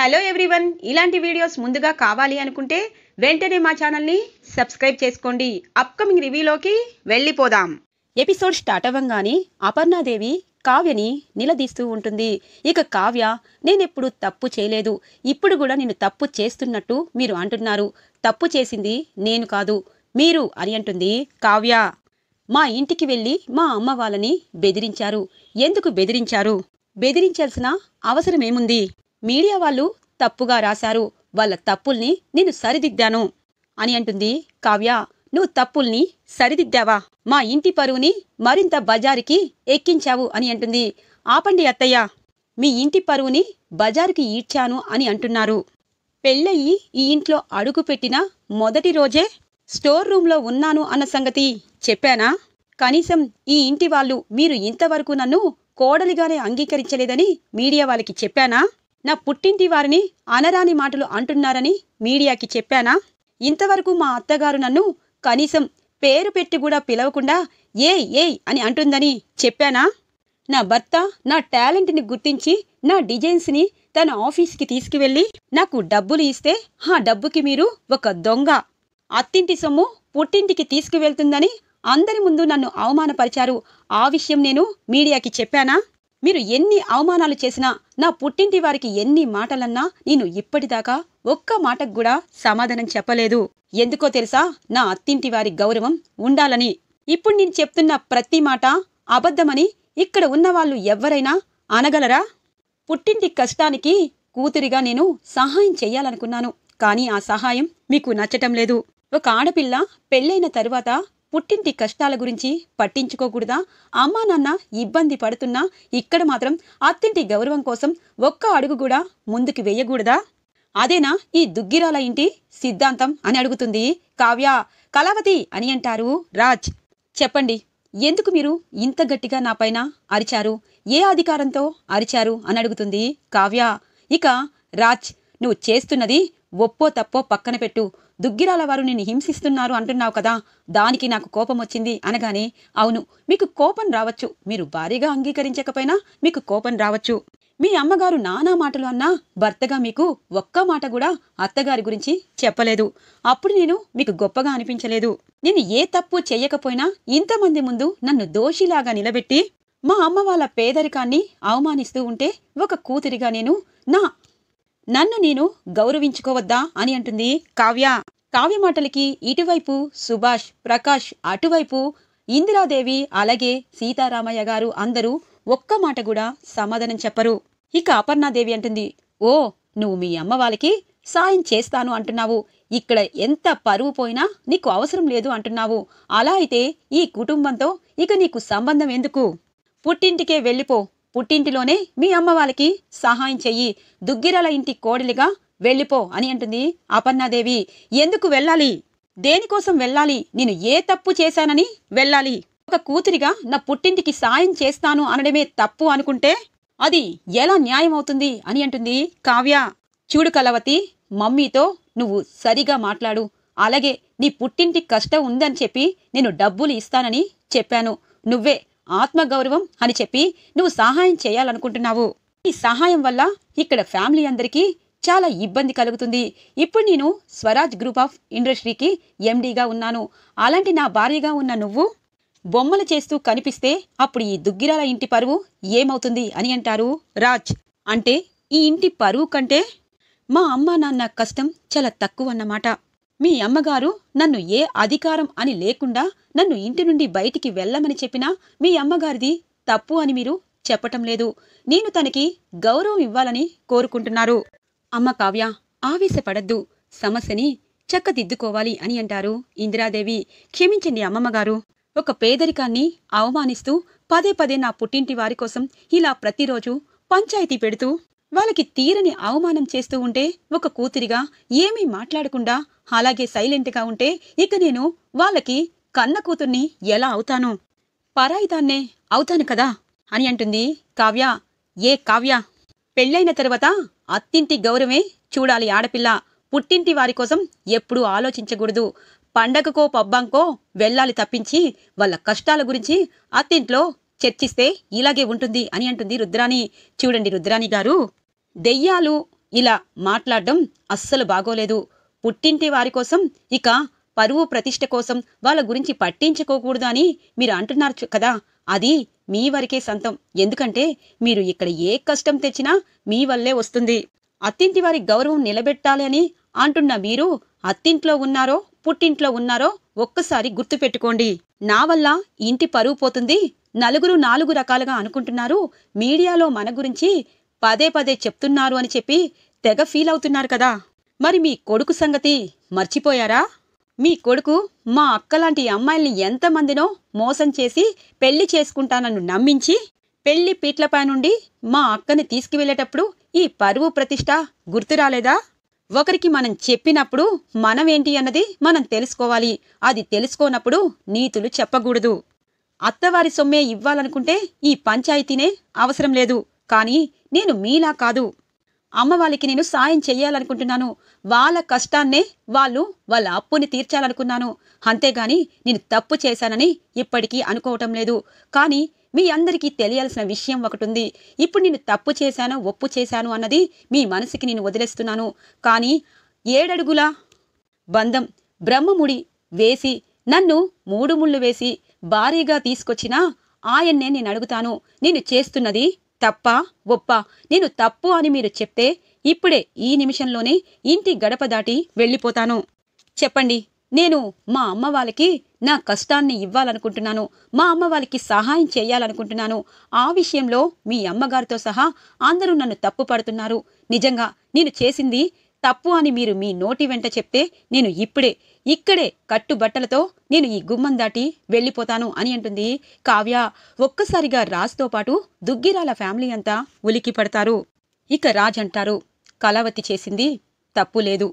hello everyone ఇలాంటి videos ముందుగా కావాలి అనుకుంటే వెంటనే మా ఛానల్ని సబ్స్క్రైబ్ చేసుకోండి అప్కమింగ్ రివ్యూలోకి వెళ్ళిపోదాం ఎపిసోడ్ స్టార్ట్ అవ్వంగానే అపర్ణాదేవి కావ్యని నిలదీస్తూ ఉంటుంది ఇక కావ్య నేనెప్పుడు తప్పు చేయలేదు ఇప్పుడు కూడా నేను తప్పు చేస్తున్నట్టు మీరు అంటున్నారు తప్పు చేసింది నేను కాదు మీరు అని అంటుంది కావ్య మా ఇంటికి వెళ్ళి మా అమ్మ వాళ్ళని బెదిరించారు ఎందుకు బెదిరించారు బెదిరించాల్సిన అవసరమేముంది మీడియా వాళ్ళు తప్పుగా రాశారు వాళ్ళ తప్పుల్ని నేను సరిదిద్దాను అని అంటుంది కావ్య నువ్వు తప్పుల్ని సరిదిద్దావా మా ఇంటి పరువుని మరింత బజారుకి ఎక్కించావు అని అంటుంది ఆపండి అత్తయ్య మీ ఇంటి పరువుని బజారుకి ఈడ్చాను అని అంటున్నారు పెళ్ళయ్యి ఈ ఇంట్లో అడుగుపెట్టిన మొదటి రోజే స్టోర్ రూంలో ఉన్నాను అన్న సంగతి చెప్పానా కనీసం ఈ ఇంటి వాళ్ళు మీరు ఇంతవరకు నన్ను కోడలిగానే అంగీకరించలేదని మీడియా వాళ్ళకి చెప్పానా నా పుట్టింటి వారిని అనరాని మాటలు అంటున్నారని మీడియాకి చెప్పానా ఇంతవరకు మా అత్తగారు నన్ను కనీసం పేరు పెట్టి కూడా పిలవకుండా ఏ ఏ అని అంటుందని చెప్పానా నా భర్త నా టాలెంట్ని గుర్తించి నా డిజైన్స్ని తన ఆఫీస్కి తీసుకువెళ్ళి నాకు డబ్బులు ఇస్తే ఆ డబ్బుకి మీరు ఒక దొంగ అత్తింటి సొమ్ము పుట్టింటికి తీసుకువెళ్తుందని అందరి ముందు నన్ను అవమానపరిచారు ఆ విషయం నేను మీడియాకి చెప్పానా మీరు ఎన్ని అవమానాలు చేసినా నా పుట్టింటి వారికి ఎన్ని మాటలన్నా నేను ఇప్పటిదాకా ఒక్క మాటకు కూడా సమాధానం చెప్పలేదు ఎందుకో తెలుసా నా అత్తింటి వారి గౌరవం ఉండాలని ఇప్పుడు నేను చెప్తున్న ప్రతి మాట అబద్ధమని ఇక్కడ ఉన్నవాళ్ళు ఎవ్వరైనా అనగలరా పుట్టింటి కష్టానికి కూతురిగా నేను సహాయం చెయ్యాలనుకున్నాను కానీ ఆ సహాయం మీకు నచ్చటం లేదు ఒక ఆడపిల్ల పెళ్ళైన తరువాత పుట్టింటి కష్టాల గురించి పట్టించుకోకూడదా అమ్మా నాన్న ఇబ్బంది పడుతున్నా ఇక్కడ మాత్రం అత్తింటి గౌరవం కోసం ఒక్క అడుగు కూడా ముందుకు వేయకూడదా అదేనా ఈ దుగ్గిరాల ఇంటి సిద్ధాంతం అని అడుగుతుంది కావ్య కళావతి అని అంటారు రాజ్ చెప్పండి ఎందుకు మీరు ఇంత గట్టిగా నాపైన అరిచారు ఏ అధికారంతో అరిచారు అని అడుగుతుంది కావ్య ఇక రాజ్ నువ్వు చేస్తున్నది ఒప్పో తప్పో పక్కన పెట్టు దుగ్గిరాల వారు నిన్ను హింసిస్తున్నారు అంటున్నావు కదా దానికి నాకు కోపం వచ్చింది అనగానే అవును మీకు కోపం రావచ్చు మీరు భారీగా అంగీకరించకపోయినా మీకు కోపం రావచ్చు మీ అమ్మగారు నానా మాటలు అన్నా భర్తగా మీకు ఒక్క మాట కూడా అత్తగారి గురించి చెప్పలేదు అప్పుడు నేను మీకు గొప్పగా అనిపించలేదు నేను ఏ తప్పు చెయ్యకపోయినా ఇంతమంది ముందు నన్ను దోషిలాగా నిలబెట్టి మా అమ్మ వాళ్ళ పేదరికాన్ని అవమానిస్తూ ఉంటే ఒక కూతురిగా నేను నా నన్ను నేను గౌరవించుకోవద్దా అని అంటుంది కావ్య కావ్య మాటలకి ఇటువైపు సుభాష్ ప్రకాష్ అటువైపు ఇందిరాదేవి అలాగే సీతారామయ్య గారు అందరూ ఒక్క మాట కూడా సమాధానం చెప్పరు ఇక అపర్ణాదేవి అంటుంది ఓ నువ్వు మీ అమ్మ వాళ్ళకి సాయం చేస్తాను అంటున్నావు ఇక్కడ ఎంత పరువు పోయినా నీకు అవసరం లేదు అంటున్నావు అలా అయితే ఈ కుటుంబంతో ఇక నీకు సంబంధం ఎందుకు పుట్టింటికే వెళ్ళిపో పుట్టింటిలోనే మీ అమ్మ వాళ్ళకి సహాయం చెయ్యి దుగ్గిరాల ఇంటి కోడలిగా వెళ్ళిపో అని అంటుంది అపర్ణాదేవి ఎందుకు వెళ్ళాలి దేనికోసం వెళ్ళాలి నేను ఏ తప్పు చేశానని వెళ్ళాలి ఒక కూతురిగా నా పుట్టింటికి సాయం చేస్తాను అనడమే తప్పు అనుకుంటే అది ఎలా న్యాయం అవుతుంది అని అంటుంది కావ్య చూడు కలవతి మమ్మీతో నువ్వు సరిగా మాట్లాడు అలాగే నీ పుట్టింటి కష్టం ఉందని చెప్పి నేను డబ్బులు ఇస్తానని చెప్పాను నువ్వే ఆత్మగౌరవం అని చెప్పి నువ్వు సహాయం చేయాలనుకుంటున్నావు ఈ సహాయం వల్ల ఇక్కడ ఫ్యామిలీ అందరికీ చాలా ఇబ్బంది కలుగుతుంది ఇప్పుడు నేను స్వరాజ్ గ్రూప్ ఆఫ్ ఇండస్ట్రీకి ఎండీగా ఉన్నాను అలాంటి నా భార్యగా ఉన్న నువ్వు బొమ్మలు చేస్తూ కనిపిస్తే అప్పుడు ఈ దుగ్గిరాల ఇంటి పరువు ఏమవుతుంది అని అంటారు రాజ్ అంటే ఈ ఇంటి పరువు కంటే మా అమ్మ నాన్న కష్టం చాలా తక్కువ అన్నమాట మీ అమ్మగారు నన్ను ఏ అధికారం అని లేకుండా నన్ను ఇంటి నుండి బయటికి వెళ్ళమని చెప్పినా మీ అమ్మగారిది తప్పు అని మీరు చెప్పటం లేదు నేను తనకి గౌరవం ఇవ్వాలని కోరుకుంటున్నారు అమ్మ కావ్య ఆవేశపడద్దు సమస్యని చక్కదిద్దుకోవాలి అని అంటారు ఇందిరాదేవి క్షమించండి అమ్మమ్మగారు ఒక పేదరికాన్ని అవమానిస్తూ పదే పదే నా పుట్టింటి వారి కోసం ఇలా ప్రతిరోజు పంచాయతీ పెడుతూ వాళ్ళకి తీరని అవమానం చేస్తూ ఉంటే ఒక కూతురిగా ఏమీ మాట్లాడకుండా అలాగే సైలెంట్గా ఉంటే ఇక నేను వాళ్ళకి కన్న కూతుర్ని ఎలా అవుతాను పరాయితాన్నే అవుతాను కదా అని అంటుంది కావ్య ఏ కావ్య పెళ్ళైన తర్వాత అత్తింటి గౌరవమే చూడాలి ఆడపిల్ల పుట్టింటి వారి కోసం ఎప్పుడూ ఆలోచించకూడదు పండగకో పబ్బంకో వెళ్ళాలి తప్పించి వాళ్ళ కష్టాల గురించి అత్తింట్లో చర్చిస్తే ఇలాగే ఉంటుంది అని అంటుంది రుద్రాణి చూడండి రుద్రాణి గారు దెయ్యాలు ఇలా మాట్లాడడం అస్సలు బాగోలేదు పుట్టింటి వారి కోసం ఇక పరువు ప్రతిష్ట కోసం వాళ్ళ గురించి పట్టించుకోకూడదు అని మీరు అంటున్నారు కదా అది మీ వరకే సొంతం ఎందుకంటే మీరు ఇక్కడ ఏ కష్టం తెచ్చినా మీ వల్లే వస్తుంది అత్తింటి వారి గౌరవం నిలబెట్టాలి అని అంటున్న మీరు అత్తింట్లో ఉన్నారో పుట్టింట్లో ఉన్నారో ఒక్కసారి గుర్తుపెట్టుకోండి నా వల్ల ఇంటి పరువు పోతుంది నలుగురు నాలుగు రకాలుగా అనుకుంటున్నారు మీడియాలో మన గురించి పదే పదే చెప్తున్నారు అని చెప్పి తెగ ఫీల్ అవుతున్నారు కదా మరి మీ కొడుకు సంగతి మర్చిపోయారా మీ కొడుకు మా అక్కలాంటి అమ్మాయిల్ని ఎంతమందినో మోసం చేసి పెళ్లి చేసుకుంటానన్ను నమ్మించి పెళ్లి పీట్లపై నుండి మా అక్కని తీసుకువెళ్ళేటప్పుడు ఈ పరువు ప్రతిష్ట గుర్తురాలేదా ఒకరికి మనం చెప్పినప్పుడు మనమేంటి అన్నది మనం తెలుసుకోవాలి అది తెలుసుకోనప్పుడు నీతులు చెప్పకూడదు అత్తవారి సొమ్మే ఇవ్వాలనుకుంటే ఈ పంచాయతీనే అవసరం లేదు కానీ నేను మీలా కాదు అమ్మవాళ్ళకి నేను సాయం చేయాలనుకుంటున్నాను వాళ్ళ కష్టాన్నే వాళ్ళు వాళ్ళ అప్పుని తీర్చాలనుకున్నాను అంతేగాని నేను తప్పు చేశానని ఇప్పటికీ అనుకోవటం లేదు కానీ మీ అందరికీ తెలియాల్సిన విషయం ఒకటి ఉంది ఇప్పుడు నేను తప్పు చేశాను ఒప్పు చేశాను అన్నది మీ మనసుకి నేను వదిలేస్తున్నాను కానీ ఏడడుగుల బంధం బ్రహ్మముడి వేసి నన్ను మూడు ముళ్ళు వేసి భారీగా తీసుకొచ్చినా ఆయన్నే నేను అడుగుతాను నేను చేస్తున్నది తప్ప ఒప్ప నేను తప్పు అని మీరు చెప్తే ఇప్పుడే ఈ నిమిషంలోనే ఇంటి గడప దాటి వెళ్ళిపోతాను చెప్పండి నేను మా అమ్మ వాళ్ళకి నా కష్టాన్ని ఇవ్వాలనుకుంటున్నాను మా అమ్మ వాళ్ళకి సహాయం చేయాలనుకుంటున్నాను ఆ విషయంలో మీ అమ్మగారితో సహా అందరూ నన్ను తప్పు పడుతున్నారు నిజంగా నేను చేసింది తప్పు అని మీరు మీ నోటి వెంట చెప్తే నేను ఇప్పుడే ఇక్కడే కట్టుబట్టలతో నేను ఈ గుమ్మం దాటి వెళ్ళిపోతాను అని అంటుంది కావ్య ఒక్కసారిగా రాజుతో పాటు దుగ్గిరాల ఫ్యామిలీ అంతా ఉలికి పడతారు ఇక రాజ్ అంటారు కళావతి చేసింది తప్పు లేదు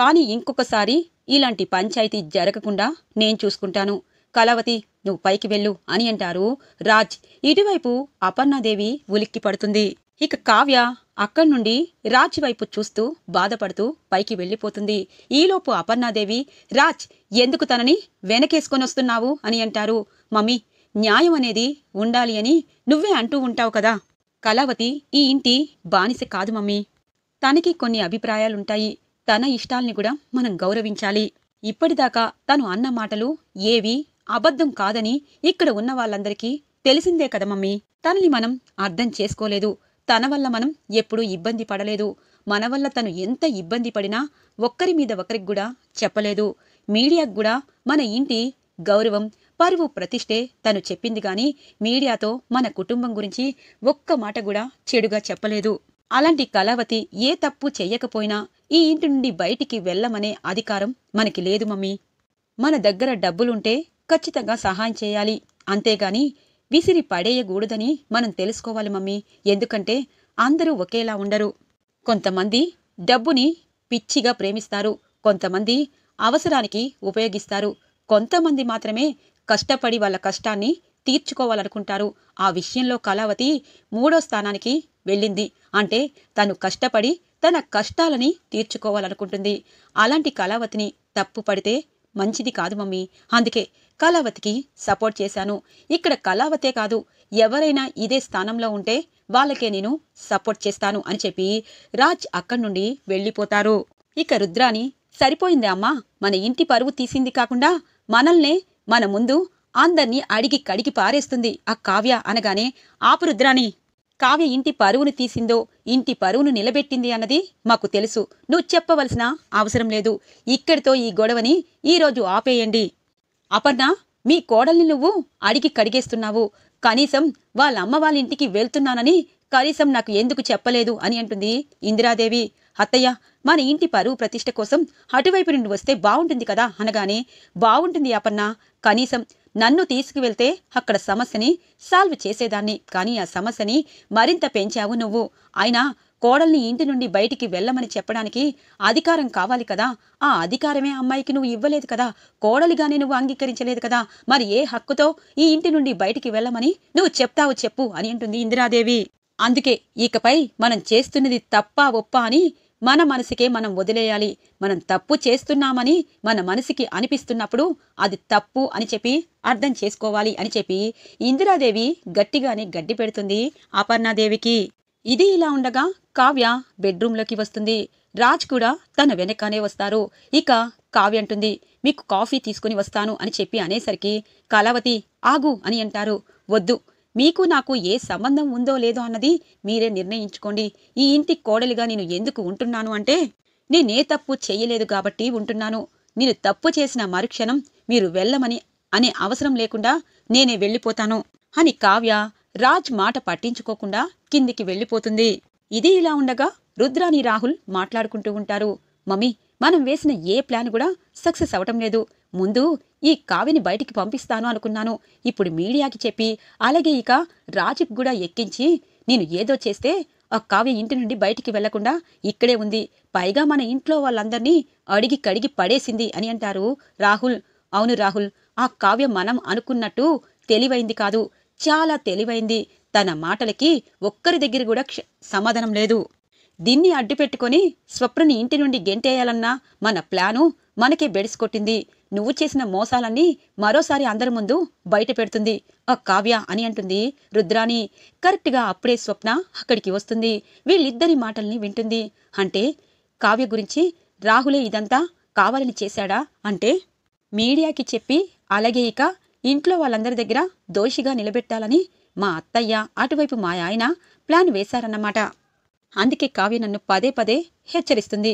కానీ ఇంకొకసారి ఇలాంటి పంచాయతీ జరగకుండా నేను చూసుకుంటాను కళావతి నువ్వు పైకి వెళ్ళు అని అంటారు రాజ్ ఇటువైపు అపర్ణాదేవి ఉలిక్కి పడుతుంది ఇక కావ్య అక్కడి నుండి రాజ్ వైపు చూస్తూ బాధపడుతూ పైకి వెళ్ళిపోతుంది ఈలోపు అపర్ణాదేవి రాజ్ ఎందుకు తనని వెనకేసుకొని వస్తున్నావు అని అంటారు మమ్మీ న్యాయం అనేది ఉండాలి అని నువ్వే అంటూ ఉంటావు కదా కళావతి ఈ ఇంటి బానిస కాదు మమ్మీ తనకి కొన్ని అభిప్రాయాలుంటాయి తన ఇష్టాల్ని కూడా మనం గౌరవించాలి ఇప్పటిదాకా తను అన్న మాటలు ఏవి అబద్ధం కాదని ఇక్కడ ఉన్న వాళ్ళందరికీ తెలిసిందే కదా మమ్మీ తనని మనం అర్థం చేసుకోలేదు తన వల్ల మనం ఎప్పుడూ ఇబ్బంది పడలేదు మన వల్ల తను ఎంత ఇబ్బంది పడినా ఒక్కరి మీద ఒకరికి కూడా చెప్పలేదు మీడియాకు కూడా మన ఇంటి గౌరవం పరువు ప్రతిష్టే తను చెప్పింది కానీ మీడియాతో మన కుటుంబం గురించి ఒక్క మాట కూడా చెడుగా చెప్పలేదు అలాంటి కళావతి ఏ తప్పు చేయకపోయినా ఈ ఇంటి నుండి బయటికి వెళ్ళమనే అధికారం మనకి లేదు మమ్మీ మన దగ్గర డబ్బులుంటే ఖచ్చితంగా సహాయం చేయాలి అంతేగాని విసిరి పడేయకూడదని మనం తెలుసుకోవాలి మమ్మీ ఎందుకంటే అందరూ ఒకేలా ఉండరు కొంతమంది డబ్బుని పిచ్చిగా ప్రేమిస్తారు కొంతమంది అవసరానికి ఉపయోగిస్తారు కొంతమంది మాత్రమే కష్టపడి వాళ్ళ కష్టాన్ని తీర్చుకోవాలనుకుంటారు ఆ విషయంలో కళావతి మూడో స్థానానికి వెళ్ళింది అంటే తను కష్టపడి తన కష్టాలని తీర్చుకోవాలనుకుంటుంది అలాంటి కళావతిని తప్పు పడితే మంచిది కాదు మమ్మీ అందుకే కళావతికి సపోర్ట్ చేశాను ఇక్కడ కళావతే కాదు ఎవరైనా ఇదే స్థానంలో ఉంటే వాళ్ళకే నేను సపోర్ట్ చేస్తాను అని చెప్పి రాజ్ అక్కడి నుండి వెళ్ళిపోతారు ఇక రుద్రాని సరిపోయింది అమ్మా మన ఇంటి పరువు తీసింది కాకుండా మనల్నే మన ముందు అందర్నీ అడిగి కడిగి పారేస్తుంది ఆ కావ్య అనగానే ఆపు రుద్రాని కావ్య ఇంటి పరువును తీసిందో ఇంటి పరువును నిలబెట్టింది అన్నది మాకు తెలుసు నువ్వు చెప్పవలసిన అవసరం లేదు ఇక్కడితో ఈ గొడవని ఈరోజు ఆపేయండి అపర్ణ మీ కోడల్ని నువ్వు అడిగి కడిగేస్తున్నావు కనీసం వాళ్ళ అమ్మ వాళ్ళ ఇంటికి వెళ్తున్నానని కనీసం నాకు ఎందుకు చెప్పలేదు అని అంటుంది ఇందిరాదేవి అత్తయ్య మన ఇంటి పరువు ప్రతిష్ట కోసం అటువైపు నుండి వస్తే బాగుంటుంది కదా అనగానే బాగుంటుంది అపర్ణ కనీసం నన్ను తీసుకువెళ్తే అక్కడ సమస్యని సాల్వ్ చేసేదాన్ని కానీ ఆ సమస్యని మరింత పెంచావు నువ్వు అయినా కోడల్ని ఇంటి నుండి బయటికి వెళ్ళమని చెప్పడానికి అధికారం కావాలి కదా ఆ అధికారమే అమ్మాయికి నువ్వు ఇవ్వలేదు కదా కోడలిగానే నువ్వు అంగీకరించలేదు కదా మరి ఏ హక్కుతో ఈ ఇంటి నుండి బయటికి వెళ్ళమని నువ్వు చెప్తావు చెప్పు అని అంటుంది ఇందిరాదేవి అందుకే ఇకపై మనం చేస్తున్నది తప్ప ఒప్ప అని మన మనసుకే మనం వదిలేయాలి మనం తప్పు చేస్తున్నామని మన మనసుకి అనిపిస్తున్నప్పుడు అది తప్పు అని చెప్పి అర్థం చేసుకోవాలి అని చెప్పి ఇందిరాదేవి గట్టిగానే గడ్డి పెడుతుంది అపర్ణాదేవికి ఇది ఇలా ఉండగా కావ్య బెడ్రూమ్లోకి వస్తుంది రాజ్ కూడా తన వెనకనే వస్తారు ఇక కావ్య అంటుంది మీకు కాఫీ తీసుకుని వస్తాను అని చెప్పి అనేసరికి కళావతి ఆగు అని అంటారు వద్దు మీకు నాకు ఏ సంబంధం ఉందో లేదో అన్నది మీరే నిర్ణయించుకోండి ఈ ఇంటి కోడలిగా నేను ఎందుకు ఉంటున్నాను అంటే నేనే తప్పు చేయలేదు కాబట్టి ఉంటున్నాను నేను తప్పు చేసిన మరుక్షణం మీరు వెళ్ళమని అనే అవసరం లేకుండా నేనే వెళ్ళిపోతాను అని కావ్య రాజ్ మాట పట్టించుకోకుండా కిందికి వెళ్ళిపోతుంది ఇది ఇలా ఉండగా రుద్రాని రాహుల్ మాట్లాడుకుంటూ ఉంటారు మమ్మీ మనం వేసిన ఏ ప్లాన్ కూడా సక్సెస్ అవటం లేదు ముందు ఈ కావిని బయటికి పంపిస్తాను అనుకున్నాను ఇప్పుడు మీడియాకి చెప్పి అలాగే ఇక రాజుకు కూడా ఎక్కించి నేను ఏదో చేస్తే ఆ కావ్య ఇంటి నుండి బయటికి వెళ్లకుండా ఇక్కడే ఉంది పైగా మన ఇంట్లో వాళ్ళందరినీ అడిగి కడిగి పడేసింది అని అంటారు రాహుల్ అవును రాహుల్ ఆ కావ్య మనం అనుకున్నట్టు తెలివైంది కాదు చాలా తెలివైంది తన మాటలకి ఒక్కరి దగ్గర కూడా సమాధానం లేదు దీన్ని అడ్డుపెట్టుకొని స్వప్నని ఇంటి నుండి గెంటేయాలన్నా మన ప్లాను మనకే బెడిసి కొట్టింది నువ్వు చేసిన మోసాలన్నీ మరోసారి అందరి ముందు బయట పెడుతుంది ఆ కావ్య అని అంటుంది రుద్రాని కరెక్ట్గా అప్పుడే స్వప్న అక్కడికి వస్తుంది వీళ్ళిద్దరి మాటల్ని వింటుంది అంటే కావ్య గురించి రాహులే ఇదంతా కావాలని చేశాడా అంటే మీడియాకి చెప్పి అలాగే ఇక ఇంట్లో వాళ్ళందరి దగ్గర దోషిగా నిలబెట్టాలని మా అత్తయ్య అటువైపు మా ఆయన ప్లాన్ వేశారన్నమాట అందుకే కావ్య నన్ను పదే పదే హెచ్చరిస్తుంది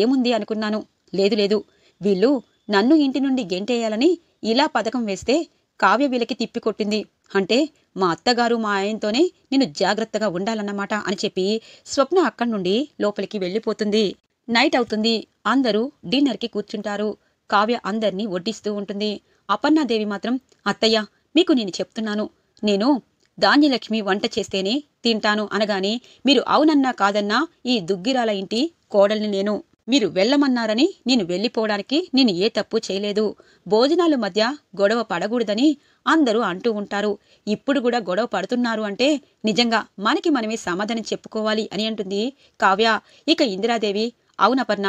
ఏముంది అనుకున్నాను లేదు లేదు వీళ్ళు నన్ను ఇంటి నుండి గెంటేయాలని ఇలా పథకం వేస్తే కావ్య వీళ్ళకి తిప్పికొట్టింది అంటే మా అత్తగారు మా ఆయనతోనే నేను జాగ్రత్తగా ఉండాలన్నమాట అని చెప్పి స్వప్న అక్కడి నుండి లోపలికి వెళ్ళిపోతుంది నైట్ అవుతుంది అందరూ డిన్నర్కి కూర్చుంటారు కావ్య అందర్నీ వడ్డిస్తూ ఉంటుంది అపర్ణాదేవి మాత్రం అత్తయ్య మీకు నేను చెప్తున్నాను నేను ధాన్యలక్ష్మి వంట చేస్తేనే తింటాను అనగానే మీరు అవునన్నా కాదన్నా ఈ దుగ్గిరాల ఇంటి కోడల్ని నేను మీరు వెళ్ళమన్నారని నేను వెళ్ళిపోవడానికి నేను ఏ తప్పు చేయలేదు భోజనాల మధ్య గొడవ పడకూడదని అందరూ అంటూ ఉంటారు ఇప్పుడు కూడా గొడవ పడుతున్నారు అంటే నిజంగా మనకి మనమే సమాధానం చెప్పుకోవాలి అని అంటుంది కావ్య ఇక ఇందిరాదేవి అవునపర్ణ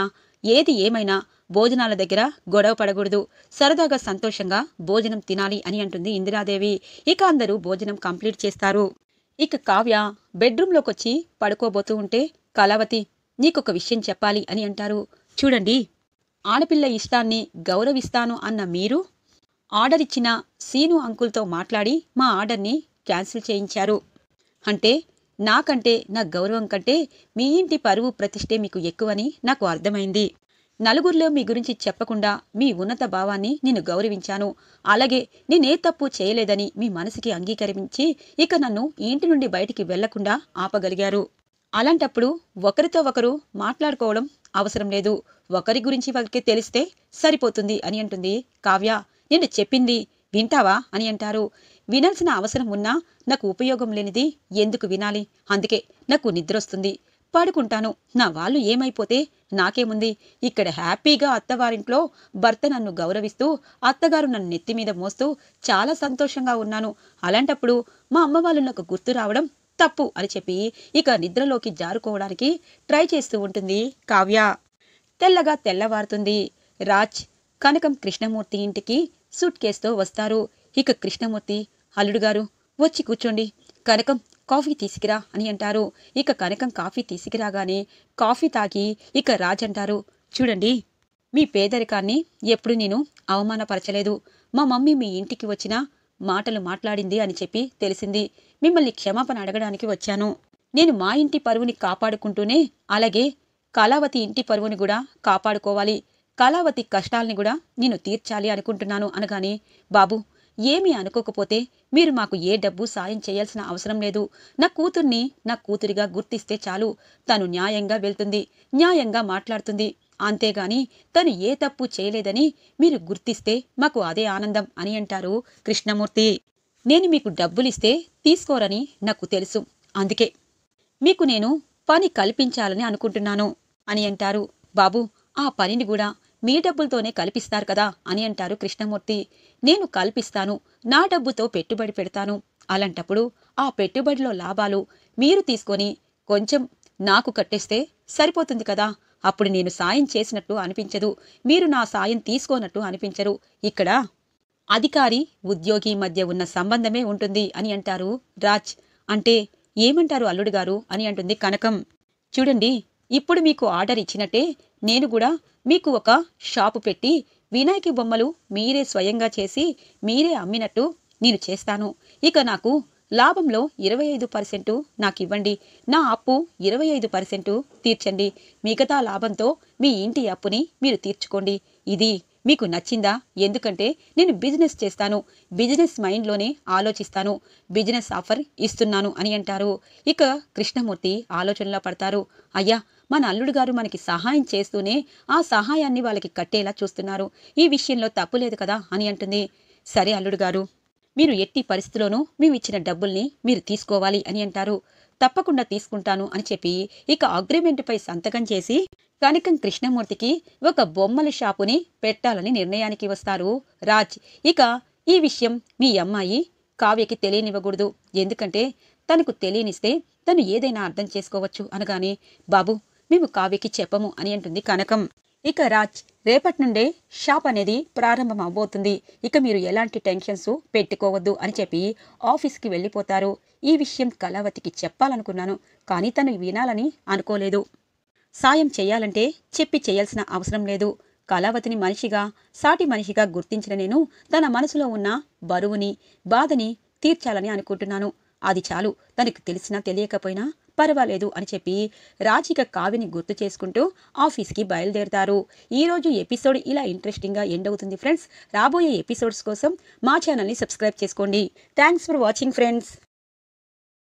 ఏది ఏమైనా భోజనాల దగ్గర గొడవ పడకూడదు సరదాగా సంతోషంగా భోజనం తినాలి అని అంటుంది ఇందిరాదేవి ఇక అందరూ భోజనం కంప్లీట్ చేస్తారు ఇక కావ్య బెడ్రూమ్లోకి వచ్చి పడుకోబోతూ ఉంటే కళావతి నీకొక విషయం చెప్పాలి అని అంటారు చూడండి ఆడపిల్ల ఇష్టాన్ని గౌరవిస్తాను అన్న మీరు ఆర్డర్ ఇచ్చిన సీను అంకుల్తో మాట్లాడి మా ఆర్డర్ని క్యాన్సిల్ చేయించారు అంటే నాకంటే నా గౌరవం కంటే మీ ఇంటి పరువు ప్రతిష్టే మీకు ఎక్కువని నాకు అర్థమైంది నలుగురిలో మీ గురించి చెప్పకుండా మీ ఉన్నత భావాన్ని నేను గౌరవించాను అలాగే నేనే తప్పు చేయలేదని మీ మనసుకి అంగీకరించి ఇక నన్ను ఇంటి నుండి బయటికి వెళ్లకుండా ఆపగలిగారు అలాంటప్పుడు ఒకరితో ఒకరు మాట్లాడుకోవడం అవసరం లేదు ఒకరి గురించి వాళ్ళకి తెలిస్తే సరిపోతుంది అని అంటుంది కావ్య నేను చెప్పింది వింటావా అని అంటారు వినాల్సిన అవసరం ఉన్నా నాకు ఉపయోగం లేనిది ఎందుకు వినాలి అందుకే నాకు నిద్రొస్తుంది పాడుకుంటాను నా వాళ్ళు ఏమైపోతే నాకేముంది ఇక్కడ హ్యాపీగా అత్తవారింట్లో భర్త నన్ను గౌరవిస్తూ అత్తగారు నన్ను నెత్తి మీద మోస్తూ చాలా సంతోషంగా ఉన్నాను అలాంటప్పుడు మా అమ్మ వాళ్ళు నాకు గుర్తు రావడం తప్పు అని చెప్పి ఇక నిద్రలోకి జారుకోవడానికి ట్రై చేస్తూ ఉంటుంది కావ్య తెల్లగా తెల్లవారుతుంది రాజ్ కనకం కృష్ణమూర్తి ఇంటికి సూట్ కేసుతో వస్తారు ఇక కృష్ణమూర్తి అల్లుడు గారు వచ్చి కూర్చోండి కనకం కాఫీ తీసుకురా అని అంటారు ఇక కనకం కాఫీ తీసుకురాగానే కాఫీ తాగి ఇక రాజ్ అంటారు చూడండి మీ పేదరికాన్ని ఎప్పుడు నేను అవమానపరచలేదు మా మమ్మీ మీ ఇంటికి వచ్చిన మాటలు మాట్లాడింది అని చెప్పి తెలిసింది మిమ్మల్ని క్షమాపణ అడగడానికి వచ్చాను నేను మా ఇంటి పరువుని కాపాడుకుంటూనే అలాగే కళావతి ఇంటి పరువుని కూడా కాపాడుకోవాలి కళావతి కష్టాలని కూడా నేను తీర్చాలి అనుకుంటున్నాను అనగానే బాబు ఏమీ అనుకోకపోతే మీరు మాకు ఏ డబ్బు సాయం చేయాల్సిన అవసరం లేదు నా కూతుర్ని నా కూతురిగా గుర్తిస్తే చాలు తను న్యాయంగా వెళ్తుంది న్యాయంగా మాట్లాడుతుంది అంతేగాని తను ఏ తప్పు చేయలేదని మీరు గుర్తిస్తే మాకు అదే ఆనందం అని అంటారు కృష్ణమూర్తి నేను మీకు డబ్బులిస్తే తీసుకోరని నాకు తెలుసు అందుకే మీకు నేను పని కల్పించాలని అనుకుంటున్నాను అని అంటారు బాబు ఆ పనిని కూడా మీ డబ్బులతోనే కల్పిస్తారు కదా అని అంటారు కృష్ణమూర్తి నేను కల్పిస్తాను నా డబ్బుతో పెట్టుబడి పెడతాను అలాంటప్పుడు ఆ పెట్టుబడిలో లాభాలు మీరు తీసుకొని కొంచెం నాకు కట్టేస్తే సరిపోతుంది కదా అప్పుడు నేను సాయం చేసినట్టు అనిపించదు మీరు నా సాయం తీసుకోనట్టు అనిపించరు ఇక్కడ అధికారి ఉద్యోగి మధ్య ఉన్న సంబంధమే ఉంటుంది అని అంటారు రాజ్ అంటే ఏమంటారు అల్లుడు గారు అని అంటుంది కనకం చూడండి ఇప్పుడు మీకు ఆర్డర్ ఇచ్చినట్టే నేను కూడా మీకు ఒక షాపు పెట్టి వినాయక బొమ్మలు మీరే స్వయంగా చేసి మీరే అమ్మినట్టు నేను చేస్తాను ఇక నాకు లాభంలో ఇరవై ఐదు పర్సెంటు నాకు ఇవ్వండి నా అప్పు ఇరవై ఐదు పర్సెంటు తీర్చండి మిగతా లాభంతో మీ ఇంటి అప్పుని మీరు తీర్చుకోండి ఇది మీకు నచ్చిందా ఎందుకంటే నేను బిజినెస్ చేస్తాను బిజినెస్ మైండ్లోనే ఆలోచిస్తాను బిజినెస్ ఆఫర్ ఇస్తున్నాను అని అంటారు ఇక కృష్ణమూర్తి ఆలోచనలో పడతారు అయ్యా మన అల్లుడు గారు మనకి సహాయం చేస్తూనే ఆ సహాయాన్ని వాళ్ళకి కట్టేలా చూస్తున్నారు ఈ విషయంలో తప్పులేదు కదా అని అంటుంది సరే అల్లుడు గారు మీరు ఎట్టి పరిస్థితిలోనూ మేము ఇచ్చిన డబ్బుల్ని మీరు తీసుకోవాలి అని అంటారు తప్పకుండా తీసుకుంటాను అని చెప్పి ఇక అగ్రిమెంట్పై సంతకం చేసి కనకం కృష్ణమూర్తికి ఒక బొమ్మల షాపుని పెట్టాలని నిర్ణయానికి వస్తారు రాజ్ ఇక ఈ విషయం మీ అమ్మాయి కావ్యకి తెలియనివ్వకూడదు ఎందుకంటే తనకు తెలియనిస్తే తను ఏదైనా అర్థం చేసుకోవచ్చు అనగానే బాబు మేము కావ్యకి చెప్పము అని అంటుంది కనకం ఇక రాజ్ రేపటి నుండే షాప్ అనేది ప్రారంభం అవబోతుంది ఇక మీరు ఎలాంటి టెన్షన్స్ పెట్టుకోవద్దు అని చెప్పి ఆఫీస్కి వెళ్ళిపోతారు ఈ విషయం కళావతికి చెప్పాలనుకున్నాను కానీ తను వినాలని అనుకోలేదు సాయం చేయాలంటే చెప్పి చేయాల్సిన అవసరం లేదు కళావతిని మనిషిగా సాటి మనిషిగా గుర్తించిన నేను తన మనసులో ఉన్న బరువుని బాధని తీర్చాలని అనుకుంటున్నాను అది చాలు తనకు తెలిసినా తెలియకపోయినా పర్వాలేదు అని చెప్పి రాజిక కావ్యని గుర్తు చేసుకుంటూ ఆఫీస్కి బయలుదేరుతారు ఈరోజు ఎపిసోడ్ ఇలా ఇంట్రెస్టింగ్గా ఎండ్ అవుతుంది ఫ్రెండ్స్ రాబోయే ఎపిసోడ్స్ కోసం మా ఛానల్ని సబ్స్క్రైబ్ చేసుకోండి థ్యాంక్స్ ఫర్ వాచింగ్ ఫ్రెండ్స్